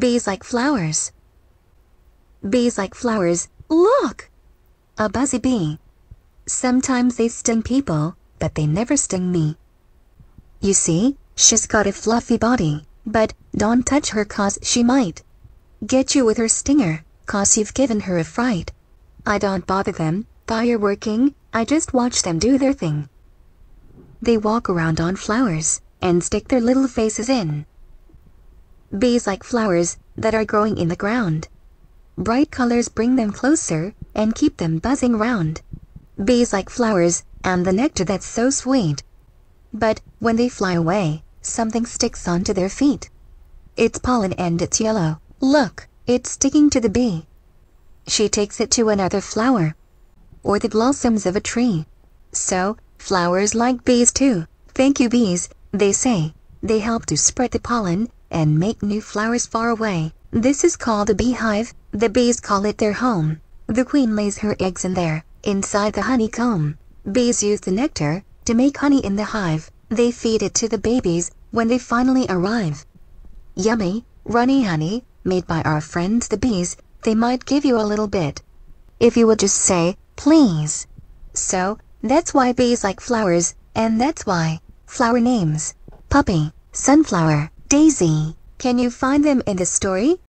Bees like flowers. Bees like flowers, look! A buzzy bee. Sometimes they sting people, but they never sting me. You see, she's got a fluffy body, but don't touch her cause she might. Get you with her stinger, cause you've given her a fright. I don't bother them, fire working, I just watch them do their thing. They walk around on flowers, and stick their little faces in bees like flowers that are growing in the ground. Bright colors bring them closer and keep them buzzing round. Bees like flowers and the nectar that's so sweet. But when they fly away, something sticks onto their feet. It's pollen and it's yellow. Look, it's sticking to the bee. She takes it to another flower or the blossoms of a tree. So, flowers like bees too. Thank you bees, they say. They help to spread the pollen and make new flowers far away. This is called a beehive. The bees call it their home. The queen lays her eggs in there, inside the honeycomb. Bees use the nectar to make honey in the hive. They feed it to the babies when they finally arrive. Yummy, runny honey, made by our friends the bees, they might give you a little bit. If you would just say, please. So, that's why bees like flowers, and that's why flower names, puppy, sunflower, Daisy. Can you find them in the story?